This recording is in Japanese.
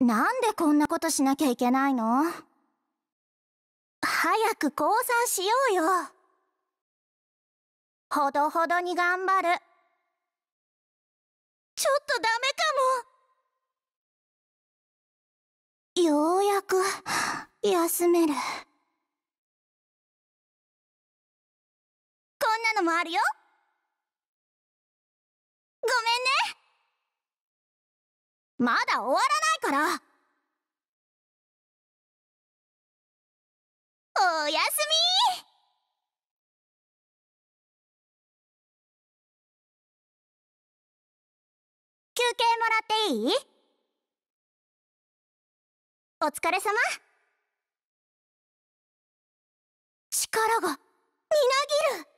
なんでこんなことしなきゃいけないの早く降参しようよほどほどに頑張るちょっとダメかもようやく休めるこんなのもあるよまだ終わらないからおやすみ休憩もらっていいお疲れ様力がみなぎる